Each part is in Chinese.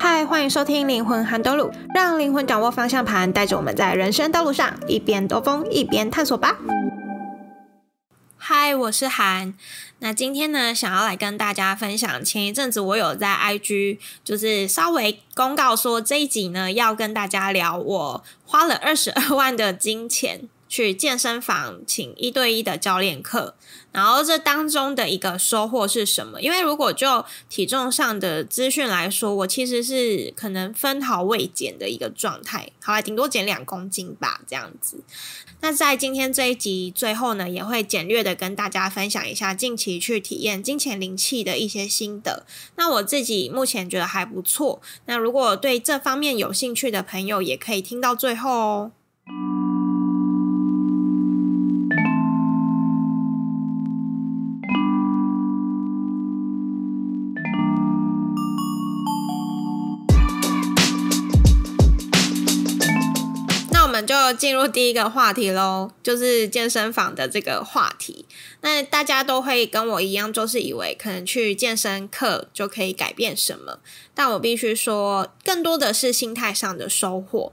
嗨，欢迎收听《灵魂韩德鲁》，让灵魂掌握方向盘，带着我们在人生道路上一边兜风一边探索吧。嗨，我是韩，那今天呢，想要来跟大家分享，前一阵子我有在 IG 就是稍微公告说，这一集呢要跟大家聊我花了二十二万的金钱。去健身房请一对一的教练课，然后这当中的一个收获是什么？因为如果就体重上的资讯来说，我其实是可能分毫未减的一个状态，好，顶多减两公斤吧，这样子。那在今天这一集最后呢，也会简略的跟大家分享一下近期去体验金钱灵气的一些心得。那我自己目前觉得还不错。那如果对这方面有兴趣的朋友，也可以听到最后哦。进入第一个话题喽，就是健身房的这个话题。那大家都会跟我一样，就是以为可能去健身课就可以改变什么。但我必须说，更多的是心态上的收获。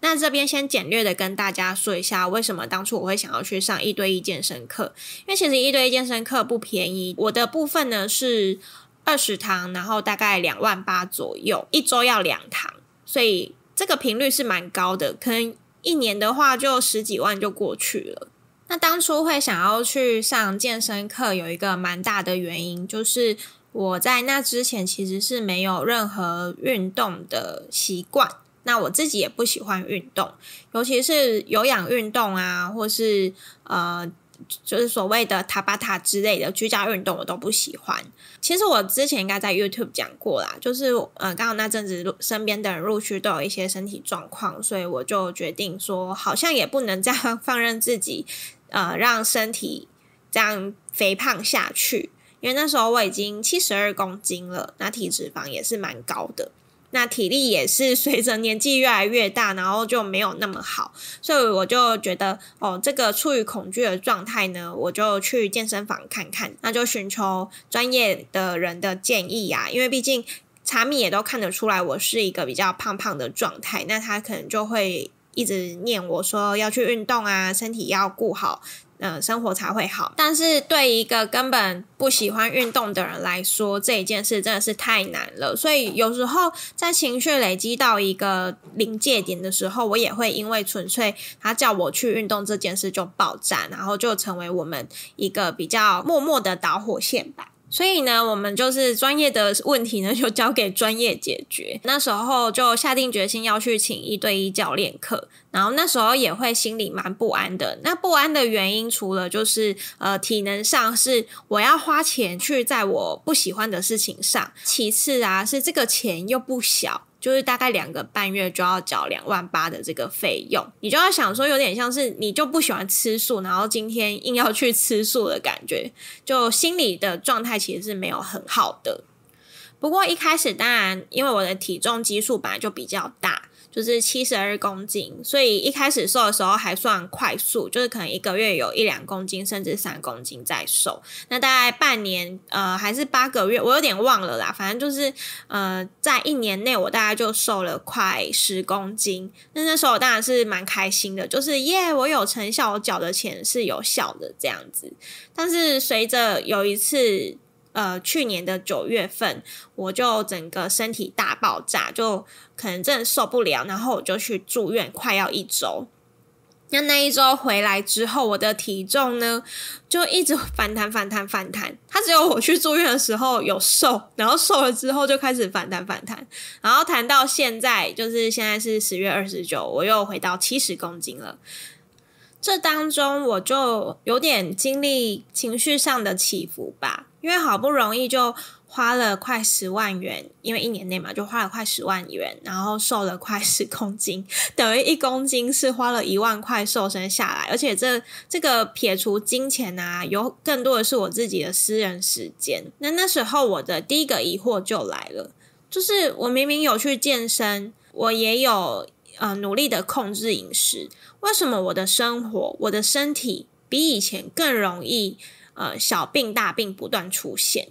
那这边先简略的跟大家说一下，为什么当初我会想要去上一对一健身课？因为其实一对一健身课不便宜，我的部分呢是二十堂，然后大概两万八左右，一周要两堂，所以这个频率是蛮高的，可能。一年的话就十几万就过去了。那当初会想要去上健身课，有一个蛮大的原因，就是我在那之前其实是没有任何运动的习惯。那我自己也不喜欢运动，尤其是有氧运动啊，或是呃。就是所谓的塔巴塔之类的居家运动，我都不喜欢。其实我之前应该在 YouTube 讲过啦，就是呃，刚好那阵子身边的人陆续都有一些身体状况，所以我就决定说，好像也不能这样放任自己，呃，让身体这样肥胖下去。因为那时候我已经七十二公斤了，那体脂肪也是蛮高的。那体力也是随着年纪越来越大，然后就没有那么好，所以我就觉得哦，这个处于恐惧的状态呢，我就去健身房看看，那就寻求专业的人的建议呀。因为毕竟查米也都看得出来，我是一个比较胖胖的状态，那他可能就会一直念我说要去运动啊，身体要顾好。嗯，生活才会好。但是对一个根本不喜欢运动的人来说，这一件事真的是太难了。所以有时候在情绪累积到一个临界点的时候，我也会因为纯粹他叫我去运动这件事就爆炸，然后就成为我们一个比较默默的导火线吧。所以呢，我们就是专业的问题呢，就交给专业解决。那时候就下定决心要去请一对一教练课，然后那时候也会心里蛮不安的。那不安的原因，除了就是呃体能上是我要花钱去在我不喜欢的事情上，其次啊是这个钱又不小。就是大概两个半月就要缴两万八的这个费用，你就要想说有点像是你就不喜欢吃素，然后今天硬要去吃素的感觉，就心理的状态其实是没有很好的。不过一开始当然，因为我的体重基数本来就比较大。就是七十二公斤，所以一开始瘦的时候还算快速，就是可能一个月有一两公斤，甚至三公斤在瘦。那大概半年，呃，还是八个月，我有点忘了啦。反正就是，呃，在一年内我大概就瘦了快十公斤。那那时候我当然是蛮开心的，就是耶，我有成效，我缴的钱是有效的这样子。但是随着有一次。呃，去年的九月份，我就整个身体大爆炸，就可能真的受不了，然后我就去住院，快要一周。那那一周回来之后，我的体重呢就一直反弹，反弹，反弹。它只有我去住院的时候有瘦，然后瘦了之后就开始反弹，反弹，然后弹到现在，就是现在是十月二十九，我又回到七十公斤了。这当中我就有点经历情绪上的起伏吧，因为好不容易就花了快十万元，因为一年内嘛就花了快十万元，然后瘦了快十公斤，等于一公斤是花了一万块瘦身下来。而且这这个撇除金钱啊，有更多的是我自己的私人时间。那那时候我的第一个疑惑就来了，就是我明明有去健身，我也有。呃，努力的控制饮食，为什么我的生活、我的身体比以前更容易呃小病大病不断出现？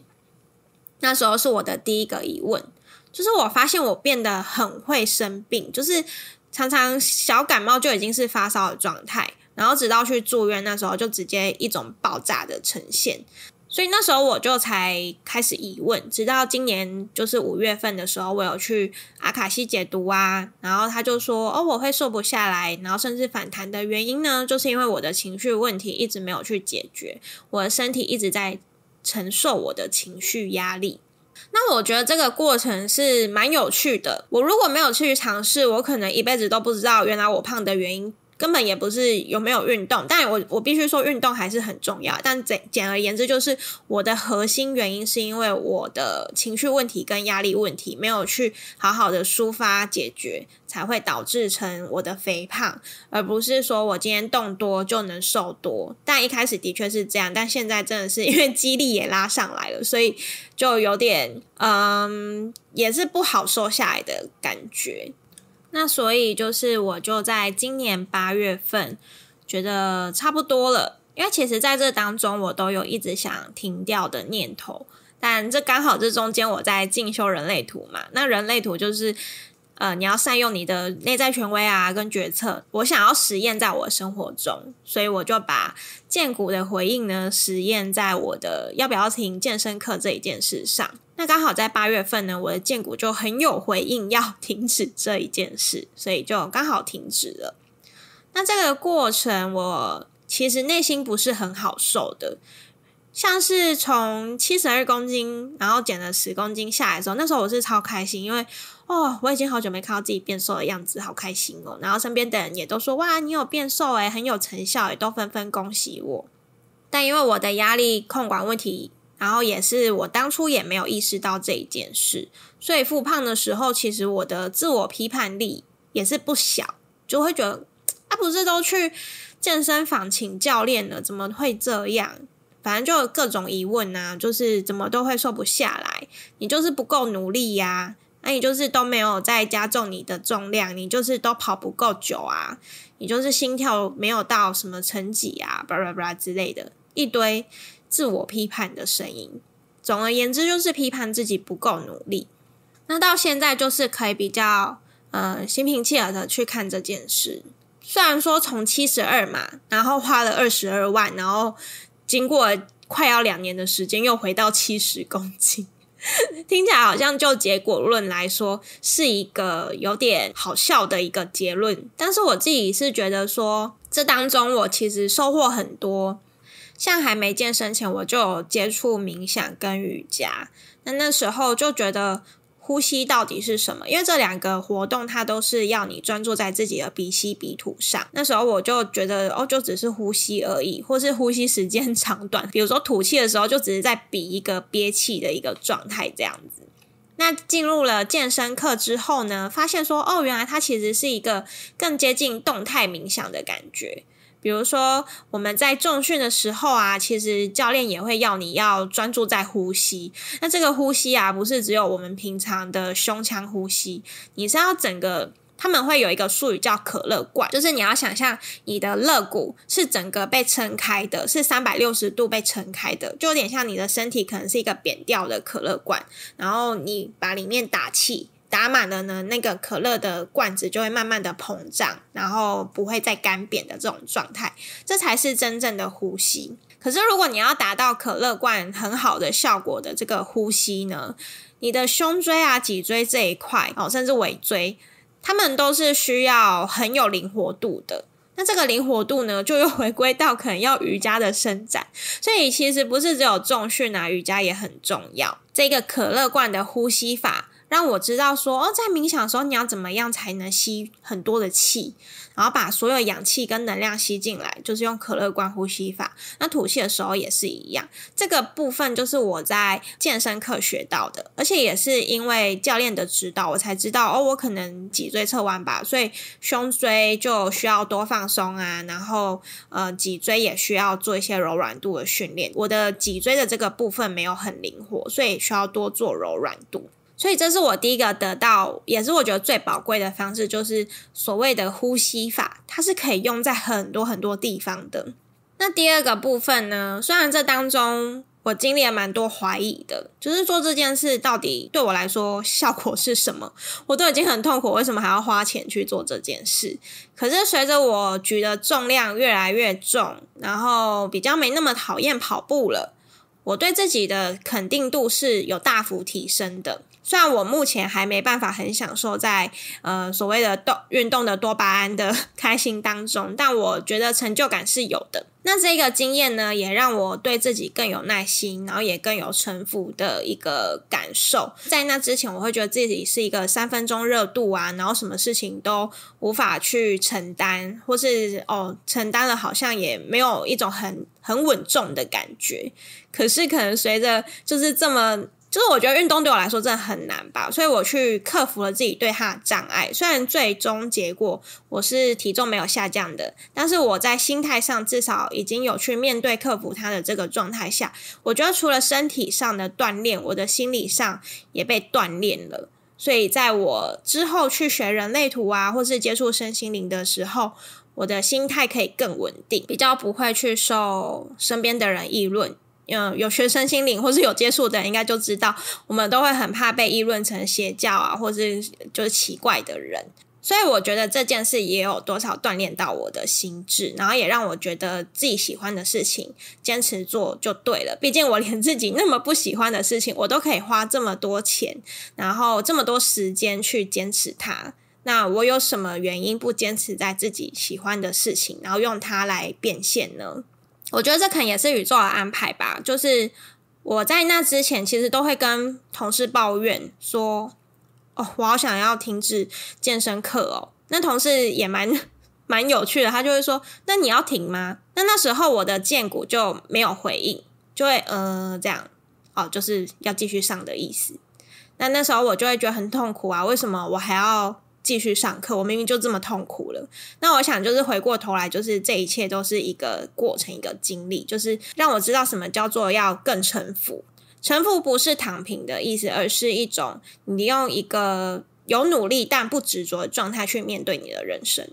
那时候是我的第一个疑问，就是我发现我变得很会生病，就是常常小感冒就已经是发烧的状态，然后直到去住院，那时候就直接一种爆炸的呈现。所以那时候我就才开始疑问，直到今年就是五月份的时候，我有去阿卡西解读啊，然后他就说哦，我会瘦不下来，然后甚至反弹的原因呢，就是因为我的情绪问题一直没有去解决，我的身体一直在承受我的情绪压力。那我觉得这个过程是蛮有趣的，我如果没有去尝试，我可能一辈子都不知道原来我胖的原因。根本也不是有没有运动，但我我必须说运动还是很重要。但简简而言之，就是我的核心原因是因为我的情绪问题跟压力问题没有去好好的抒发解决，才会导致成我的肥胖，而不是说我今天动多就能瘦多。但一开始的确是这样，但现在真的是 因为肌力也拉上来了，所以就有点嗯，也是不好瘦下来的感觉。那所以就是，我就在今年八月份觉得差不多了，因为其实在这当中我都有一直想停掉的念头，但这刚好这中间我在进修人类图嘛，那人类图就是。呃，你要善用你的内在权威啊，跟决策。我想要实验在我生活中，所以我就把建股的回应呢，实验在我的要不要听健身课这一件事上。那刚好在八月份呢，我的建股就很有回应，要停止这一件事，所以就刚好停止了。那这个过程，我其实内心不是很好受的。像是从七十二公斤，然后减了十公斤下来时候，那时候我是超开心，因为。哦，我已经好久没看到自己变瘦的样子，好开心哦！然后身边的人也都说：“哇，你有变瘦诶，很有成效！”也都纷纷恭喜我。但因为我的压力控管问题，然后也是我当初也没有意识到这一件事，所以复胖的时候，其实我的自我批判力也是不小，就会觉得啊，不是都去健身房请教练了，怎么会这样？反正就各种疑问啊，就是怎么都会瘦不下来，你就是不够努力呀。那你就是都没有再加重你的重量，你就是都跑不够久啊，你就是心跳没有到什么成绩啊，巴拉巴拉之类的，一堆自我批判的声音。总而言之，就是批判自己不够努力。那到现在就是可以比较呃心平气和的去看这件事。虽然说从七十二嘛，然后花了二十二万，然后经过快要两年的时间，又回到七十公斤。听起来好像就结果论来说是一个有点好笑的一个结论，但是我自己是觉得说这当中我其实收获很多，像还没健身前我就有接触冥想跟瑜伽，那那时候就觉得。呼吸到底是什么？因为这两个活动，它都是要你专注在自己的鼻吸鼻吐上。那时候我就觉得哦，就只是呼吸而已，或是呼吸时间长短。比如说吐气的时候，就只是在比一个憋气的一个状态这样子。那进入了健身课之后呢，发现说哦，原来它其实是一个更接近动态冥想的感觉。比如说，我们在重训的时候啊，其实教练也会要你要专注在呼吸。那这个呼吸啊，不是只有我们平常的胸腔呼吸，你是要整个他们会有一个术语叫可乐罐，就是你要想象你的肋骨是整个被撑开的，是三百六十度被撑开的，就有点像你的身体可能是一个扁掉的可乐罐，然后你把里面打气。打满了呢，那个可乐的罐子就会慢慢的膨胀，然后不会再干瘪的这种状态，这才是真正的呼吸。可是如果你要达到可乐罐很好的效果的这个呼吸呢，你的胸椎啊、脊椎这一块哦，甚至尾椎，他们都是需要很有灵活度的。那这个灵活度呢，就又回归到可能要瑜伽的伸展。所以其实不是只有重训啊，瑜伽也很重要。这个可乐罐的呼吸法。让我知道说哦，在冥想的时候你要怎么样才能吸很多的气，然后把所有氧气跟能量吸进来，就是用可乐罐呼吸法。那吐气的时候也是一样，这个部分就是我在健身课学到的，而且也是因为教练的指导，我才知道哦，我可能脊椎侧弯吧，所以胸椎就需要多放松啊，然后呃，脊椎也需要做一些柔软度的训练。我的脊椎的这个部分没有很灵活，所以需要多做柔软度。所以这是我第一个得到，也是我觉得最宝贵的方式，就是所谓的呼吸法，它是可以用在很多很多地方的。那第二个部分呢？虽然这当中我经历了蛮多怀疑的，就是做这件事到底对我来说效果是什么，我都已经很痛苦，为什么还要花钱去做这件事？可是随着我举的重量越来越重，然后比较没那么讨厌跑步了，我对自己的肯定度是有大幅提升的。虽然我目前还没办法很享受在呃所谓的动运动的多巴胺的开心当中，但我觉得成就感是有的。那这个经验呢，也让我对自己更有耐心，然后也更有臣服的一个感受。在那之前，我会觉得自己是一个三分钟热度啊，然后什么事情都无法去承担，或是哦承担了好像也没有一种很很稳重的感觉。可是可能随着就是这么。就是我觉得运动对我来说真的很难吧，所以我去克服了自己对它的障碍。虽然最终结果我是体重没有下降的，但是我在心态上至少已经有去面对、克服它的这个状态下，我觉得除了身体上的锻炼，我的心理上也被锻炼了。所以在我之后去学人类图啊，或是接触身心灵的时候，我的心态可以更稳定，比较不会去受身边的人议论。嗯，有学生心灵或是有接触的人，应该就知道我们都会很怕被议论成邪教啊，或是就是奇怪的人。所以我觉得这件事也有多少锻炼到我的心智，然后也让我觉得自己喜欢的事情坚持做就对了。毕竟我连自己那么不喜欢的事情，我都可以花这么多钱，然后这么多时间去坚持它。那我有什么原因不坚持在自己喜欢的事情，然后用它来变现呢？我觉得这可能也是宇宙的安排吧。就是我在那之前，其实都会跟同事抱怨说：“哦，我好想要停止健身课哦。”那同事也蛮 蛮有趣的，他就会说：“那你要停吗？”那那时候我的建骨就没有回应，就会呃这样哦，就是要继续上的意思。那那时候我就会觉得很痛苦啊，为什么我还要？继续上课，我明明就这么痛苦了。那我想，就是回过头来，就是这一切都是一个过程，一个经历，就是让我知道什么叫做要更臣服。臣服不是躺平的意思，而是一种你用一个有努力但不执着的状态去面对你的人生。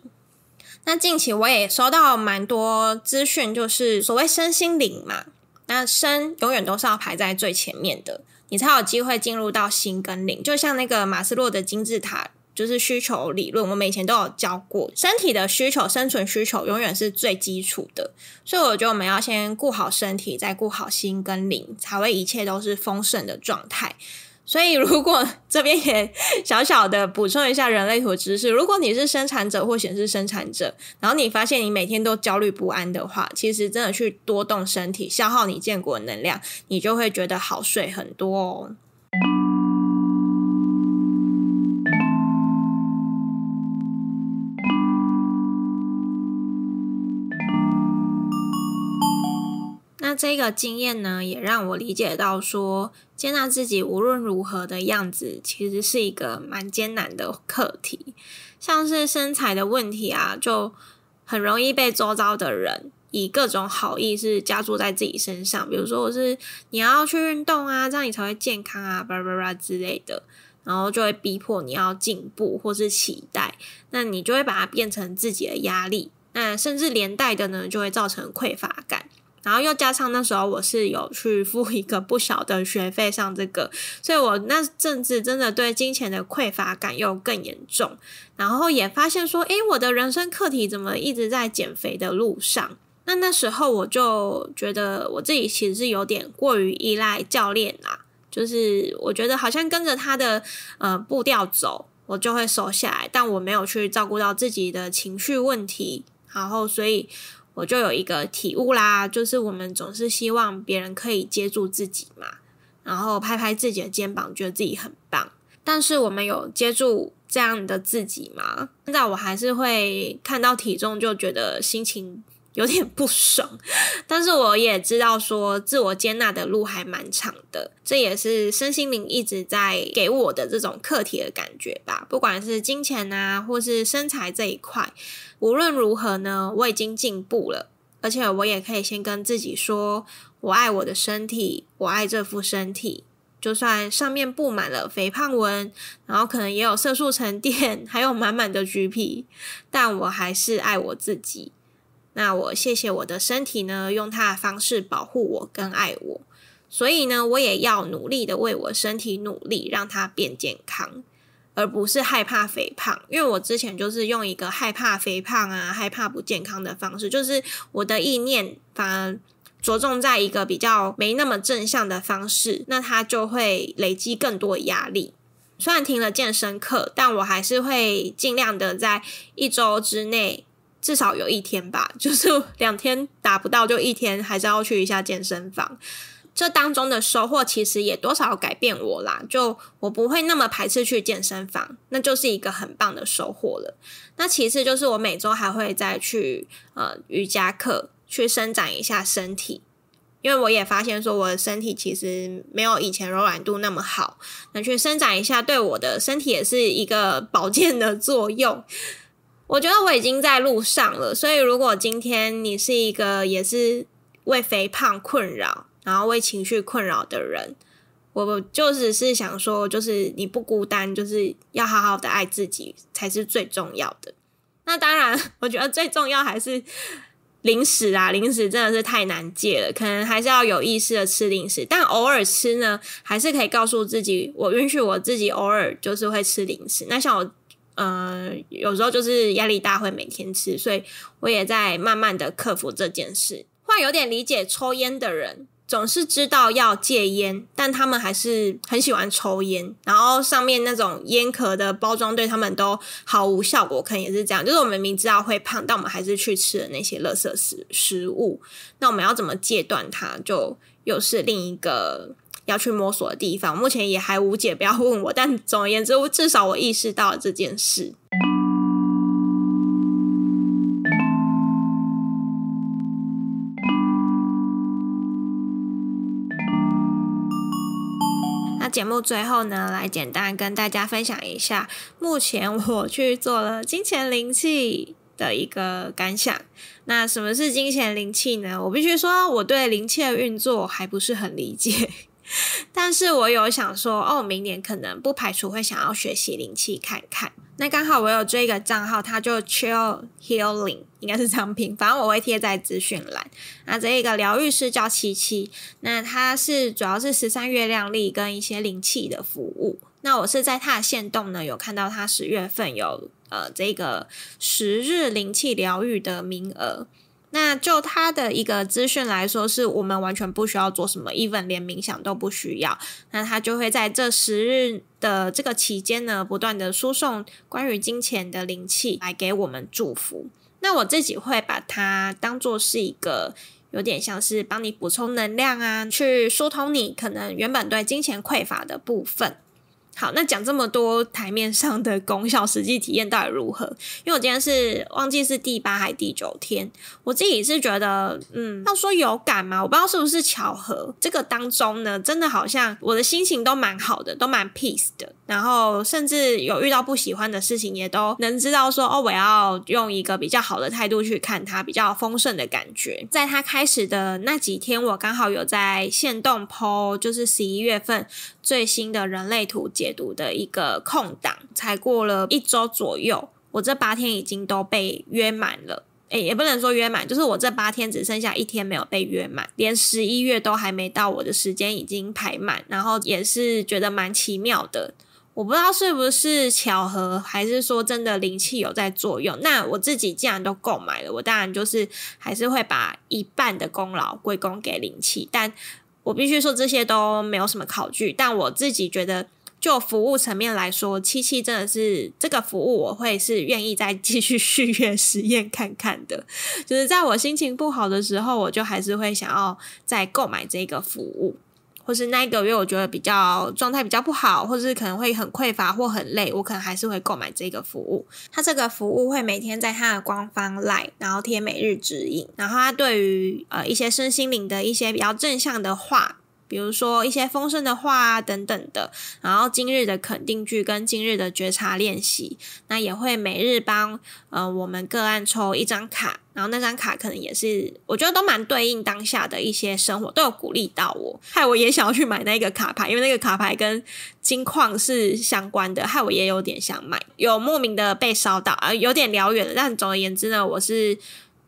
那近期我也收到蛮多资讯，就是所谓身心灵嘛。那身永远都是要排在最前面的，你才有机会进入到心跟灵。就像那个马斯洛的金字塔。就是需求理论，我们以前都有教过。身体的需求，生存需求永远是最基础的，所以我觉得我们要先顾好身体，再顾好心跟灵，才会一切都是丰盛的状态。所以，如果这边也小小的补充一下人类图知识，如果你是生产者或显示生产者，然后你发现你每天都焦虑不安的话，其实真的去多动身体，消耗你建国能量，你就会觉得好睡很多哦。这个经验呢，也让我理解到说，接纳自己无论如何的样子，其实是一个蛮艰难的课题。像是身材的问题啊，就很容易被周遭的人以各种好意是加注在自己身上，比如说我是你要去运动啊，这样你才会健康啊，叭巴叭之类的，然后就会逼迫你要进步或是期待，那你就会把它变成自己的压力，那甚至连带的呢，就会造成匮乏感。然后又加上那时候我是有去付一个不小的学费上这个，所以我那阵子真的对金钱的匮乏感又更严重。然后也发现说，诶，我的人生课题怎么一直在减肥的路上？那那时候我就觉得我自己其实是有点过于依赖教练啦，就是我觉得好像跟着他的呃步调走，我就会瘦下来，但我没有去照顾到自己的情绪问题，然后所以。我就有一个体悟啦，就是我们总是希望别人可以接住自己嘛，然后拍拍自己的肩膀，觉得自己很棒。但是我们有接住这样的自己吗？现在我还是会看到体重就觉得心情。有点不爽，但是我也知道说自我接纳的路还蛮长的，这也是身心灵一直在给我的这种课题的感觉吧。不管是金钱啊，或是身材这一块，无论如何呢，我已经进步了，而且我也可以先跟自己说：我爱我的身体，我爱这副身体，就算上面布满了肥胖纹，然后可能也有色素沉淀，还有满满的橘皮，但我还是爱我自己。那我谢谢我的身体呢，用它的方式保护我，更爱我。所以呢，我也要努力的为我身体努力，让它变健康，而不是害怕肥胖。因为我之前就是用一个害怕肥胖啊，害怕不健康的方式，就是我的意念反而着重在一个比较没那么正向的方式，那它就会累积更多压力。虽然听了健身课，但我还是会尽量的在一周之内。至少有一天吧，就是两天达不到，就一天还是要去一下健身房。这当中的收获其实也多少改变我啦，就我不会那么排斥去健身房，那就是一个很棒的收获了。那其次就是我每周还会再去呃瑜伽课去伸展一下身体，因为我也发现说我的身体其实没有以前柔软度那么好，那去伸展一下对我的身体也是一个保健的作用。我觉得我已经在路上了，所以如果今天你是一个也是为肥胖困扰，然后为情绪困扰的人，我就只是想说，就是你不孤单，就是要好好的爱自己才是最重要的。那当然，我觉得最重要还是零食啊，零食真的是太难戒了，可能还是要有意识的吃零食，但偶尔吃呢，还是可以告诉自己，我允许我自己偶尔就是会吃零食。那像我。呃，有时候就是压力大会每天吃，所以我也在慢慢的克服这件事。忽有点理解抽烟的人，总是知道要戒烟，但他们还是很喜欢抽烟。然后上面那种烟壳的包装对他们都毫无效果，可能也是这样。就是我们明知道会胖，但我们还是去吃了那些垃圾食食物。那我们要怎么戒断它？就又是另一个。要去摸索的地方，目前也还无解，不要问我。但总而言之，至少我意识到了这件事。那节目最后呢，来简单跟大家分享一下目前我去做了金钱灵气的一个感想。那什么是金钱灵气呢？我必须说，我对灵气的运作还不是很理解。但是我有想说，哦，明年可能不排除会想要学习灵气看看。那刚好我有追一个账号，他就 Chill Healing，应该是商品，反正我会贴在资讯栏。那这一个疗愈师叫七七，那他是主要是十三月亮历跟一些灵气的服务。那我是在他的线动呢，有看到他十月份有呃这个十日灵气疗愈的名额。那就它的一个资讯来说，是我们完全不需要做什么，even 连冥想都不需要。那它就会在这十日的这个期间呢，不断的输送关于金钱的灵气来给我们祝福。那我自己会把它当做是一个有点像是帮你补充能量啊，去疏通你可能原本对金钱匮乏的部分。好，那讲这么多台面上的功效，实际体验到底如何？因为我今天是忘记是第八还第九天，我自己是觉得，嗯，要说有感吗？我不知道是不是巧合。这个当中呢，真的好像我的心情都蛮好的，都蛮 peace 的。然后甚至有遇到不喜欢的事情，也都能知道说，哦，我要用一个比较好的态度去看它，比较丰盛的感觉。在它开始的那几天，我刚好有在线动 po，就是十一月份最新的人类图解。解读的一个空档，才过了一周左右，我这八天已经都被约满了。哎，也不能说约满，就是我这八天只剩下一天没有被约满，连十一月都还没到，我的时间已经排满。然后也是觉得蛮奇妙的，我不知道是不是巧合，还是说真的灵气有在作用。那我自己既然都购买了，我当然就是还是会把一半的功劳归功给灵气。但我必须说，这些都没有什么考据，但我自己觉得。就服务层面来说，七七真的是这个服务，我会是愿意再继续 续约实验看看的。就是在我心情不好的时候，我就还是会想要再购买这个服务，或是那一个月我觉得比较状态比较不好，或是可能会很匮乏或很累，我可能还是会购买这个服务。它这个服务会每天在它的官方 line 然后贴每日指引，然后它对于呃一些身心灵的一些比较正向的话。比如说一些丰盛的话等等的，然后今日的肯定句跟今日的觉察练习，那也会每日帮呃我们个案抽一张卡，然后那张卡可能也是我觉得都蛮对应当下的一些生活，都有鼓励到我，害我也想要去买那个卡牌，因为那个卡牌跟金矿是相关的，害我也有点想买，有莫名的被烧到，呃有点燎远的，但总而言之呢，我是。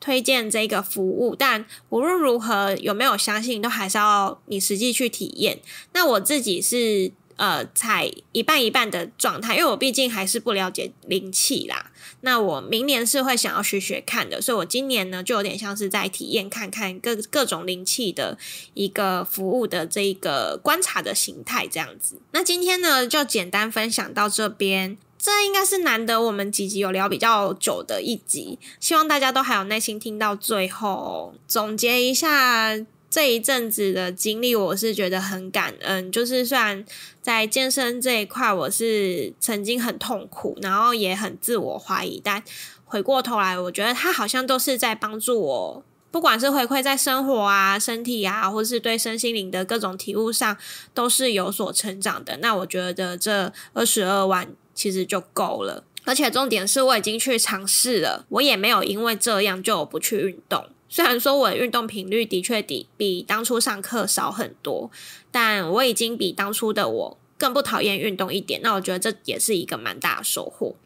推荐这个服务，但无论如何有没有相信，都还是要你实际去体验。那我自己是呃在一半一半的状态，因为我毕竟还是不了解灵气啦。那我明年是会想要学学看的，所以我今年呢就有点像是在体验看看各各种灵气的一个服务的这个观察的形态这样子。那今天呢就简单分享到这边。这应该是难得我们几集有聊比较久的一集，希望大家都还有耐心听到最后。总结一下这一阵子的经历，我是觉得很感恩。就是虽然在健身这一块，我是曾经很痛苦，然后也很自我怀疑，但回过头来，我觉得它好像都是在帮助我，不管是回馈在生活啊、身体啊，或是对身心灵的各种体悟上，都是有所成长的。那我觉得这二十二万。其实就够了，而且重点是我已经去尝试了，我也没有因为这样就不去运动。虽然说我的运动频率的确比比当初上课少很多，但我已经比当初的我更不讨厌运动一点。那我觉得这也是一个蛮大的收获。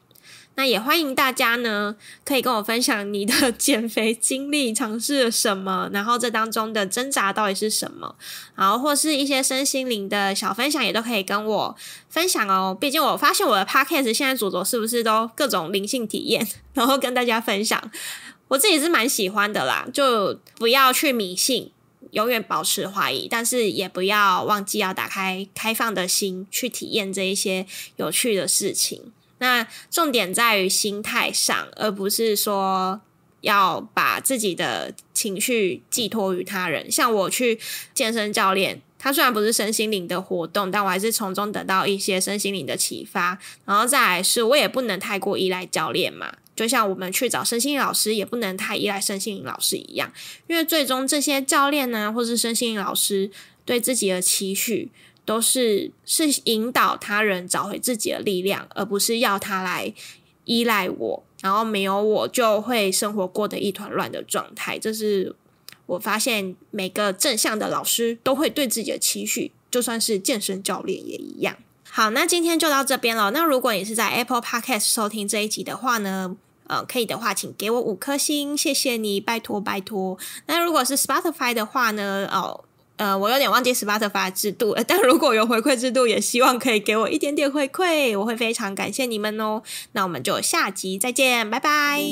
那也欢迎大家呢，可以跟我分享你的 减肥经历，尝试了什么，然后这当中的挣扎到底是什么，然后或是一些身心灵的小分享，也都可以跟我分享哦。毕竟我发现我的 podcast 现在主轴是不是都各种灵性体验，然后跟大家分享，我自己是蛮喜欢的啦。就不要去迷信，永远保持怀疑，但是也不要忘记要打开开放的心去体验这一些有趣的事情。那重点在于心态上，而不是说要把自己的情绪寄托于他人。像我去健身教练，他虽然不是身心灵的活动，但我还是从中得到一些身心灵的启发。然后再来是，我也不能太过依赖教练嘛，就像我们去找身心灵老师，也不能太依赖身心灵老师一样，因为最终这些教练呢，或是身心灵老师对自己的期许。都是是引导他人找回自己的力量，而不是要他来依赖我，然后没有我就会生活过得一团乱的状态。这是我发现每个正向的老师都会对自己的期许，就算是健身教练也一样。好，那今天就到这边了。那如果你是在 Apple Podcast 收听这一集的话呢，呃，可以的话请给我五颗星，谢谢你，拜托拜托。那如果是 Spotify 的话呢，哦。呃，我有点忘记十八 f y 制度，但如果有回馈制度，也希望可以给我一点点回馈，我会非常感谢你们哦。那我们就下集再见，拜拜。